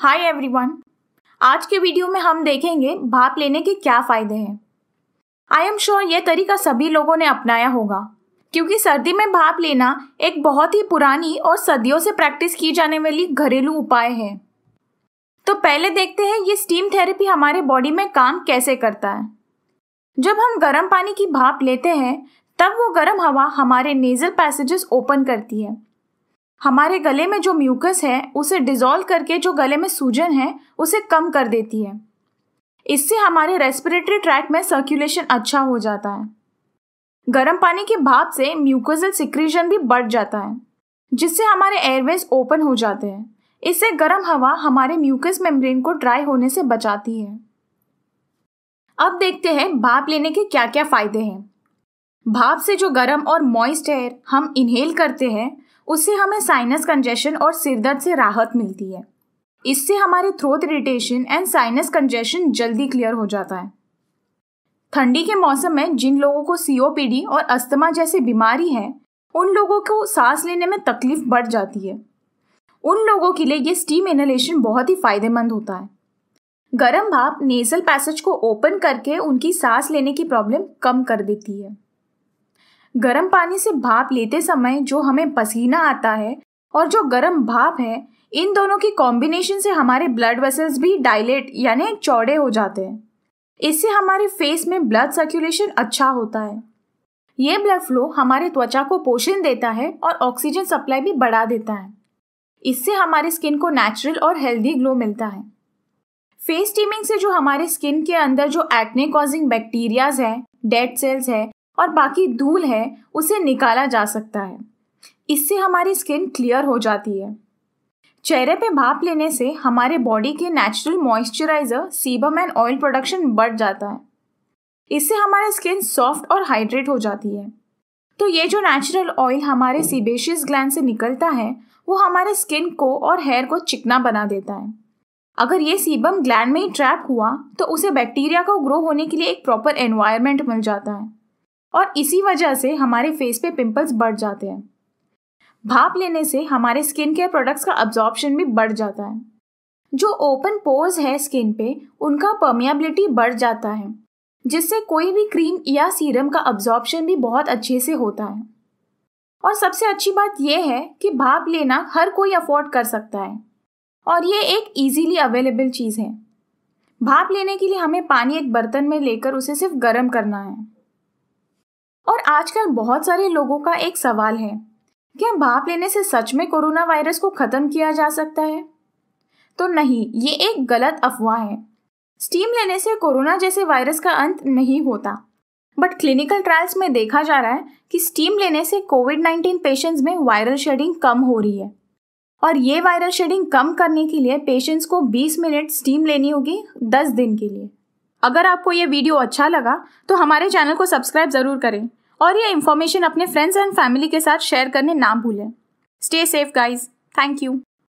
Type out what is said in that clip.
hi everyone आज के video में हम देखेंगे भाप लेने के क्या फ़ायदे हैं आई एम श्योर ये तरीका सभी लोगों ने अपनाया होगा क्योंकि सर्दी में भाप लेना एक बहुत ही पुरानी और सदियों से प्रैक्टिस की जाने वाली घरेलू उपाय है तो पहले देखते हैं ये स्टीम थेरेपी हमारे बॉडी में काम कैसे करता है जब हम गर्म पानी की भाप लेते हैं तब वो गर्म हवा हमारे नेजल पैसेजेस ओपन करती है हमारे गले में जो म्यूकस है उसे डिजोल्व करके जो गले में सूजन है उसे कम कर देती है इससे हमारे रेस्पिरेटरी ट्रैक में सर्कुलेशन अच्छा हो जाता है गर्म पानी के भाप से म्यूकोजल सिक्रीजन भी बढ़ जाता है जिससे हमारे एयरवेज ओपन हो जाते हैं इससे गर्म हवा हमारे म्यूकस मेम्ब्रेन को ड्राई होने से बचाती है अब देखते हैं भाप लेने के क्या क्या फायदे हैं भाप से जो गर्म और मॉइस्ट एयर हम इनहेल करते हैं उससे हमें साइनस कंजेशन और सिरदर्द से राहत मिलती है इससे हमारे throat irritation and sinus congestion जल्दी क्लियर हो जाता है ठंडी के मौसम में जिन लोगों को सीओपीडी और अस्थमा जैसी बीमारी है उन लोगों को सांस लेने में तकलीफ बढ़ जाती है उन लोगों के लिए ये स्टीम इनहलेशन बहुत ही फायदेमंद होता है गर्म भाप नेजल पैसेज को ओपन करके उनकी सांस लेने की प्रॉब्लम कम कर देती है गर्म पानी से भाप लेते समय जो हमें पसीना आता है और जो गर्म भाप है इन दोनों की कॉम्बिनेशन से हमारे ब्लड वेसल्स भी डायलेट यानी चौड़े हो जाते हैं इससे हमारे फेस में ब्लड सर्कुलेशन अच्छा होता है ये ब्लड फ्लो हमारे त्वचा को पोषण देता है और ऑक्सीजन सप्लाई भी बढ़ा देता है इससे हमारे स्किन को नेचुरल और हेल्दी ग्लो मिलता है फेस टीमिंग से जो हमारे स्किन के अंदर जो एक्ने कॉजिंग बैक्टीरियाज हैं डेड सेल्स हैं और बाकी धूल है उसे निकाला जा सकता है इससे हमारी स्किन क्लियर हो जाती है चेहरे पे भाप लेने से हमारे बॉडी के natural moisturiser sebum and oil production बढ़ जाता है इससे हमारी स्किन सॉफ्ट और हाइड्रेट हो जाती है तो ये जो नेचुरल ऑयल हमारे सीबेशियस ग्लैंड से निकलता है वो हमारे स्किन को और हेयर को चिकना बना देता है अगर ये सीबम ग्लैंड में ही ट्रैप हुआ तो उसे बैक्टीरिया को ग्रो होने के लिए एक प्रॉपर एनवायरनमेंट मिल जाता है और इसी वजह से हमारे फेस पे पिंपल्स बढ़ जाते हैं भाप लेने से हमारे स्किन केयर प्रोडक्ट्स का अब्जॉर्प्शन भी बढ़ जाता है जो ओपन पोर्स है स्किन पे उनका परमियाबिलिटी बढ़ जाता है जिससे कोई भी क्रीम या सीरम का अब्जॉर्प्शन भी बहुत अच्छे से होता है और सबसे अच्छी बात यह है कि भाप लेना हर कोई अफोर्ड कर सकता है और ये एक इजीली अवेलेबल चीज़ है भाप लेने के लिए हमें पानी एक बर्तन में लेकर उसे सिर्फ गर्म करना है और आजकल बहुत सारे लोगों का एक सवाल है क्या भाप लेने से सच में कोरोना वायरस को ख़त्म किया जा सकता है तो नहीं ये एक गलत अफवाह है स्टीम लेने से कोरोना जैसे वायरस का अंत नहीं होता बट क्लिनिकल ट्रायल्स में देखा जा रहा है कि स्टीम लेने से कोविड 19 पेशेंट्स में वायरल शेडिंग कम हो रही है और ये वायरल शेडिंग कम करने के लिए पेशेंट्स को 20 मिनट स्टीम लेनी होगी 10 दिन के लिए अगर आपको ये वीडियो अच्छा लगा तो हमारे चैनल को सब्सक्राइब ज़रूर करें और ये इन्फॉर्मेशन अपने फ्रेंड्स एंड फैमिली के साथ शेयर करने ना भूलें stay safe guys thank you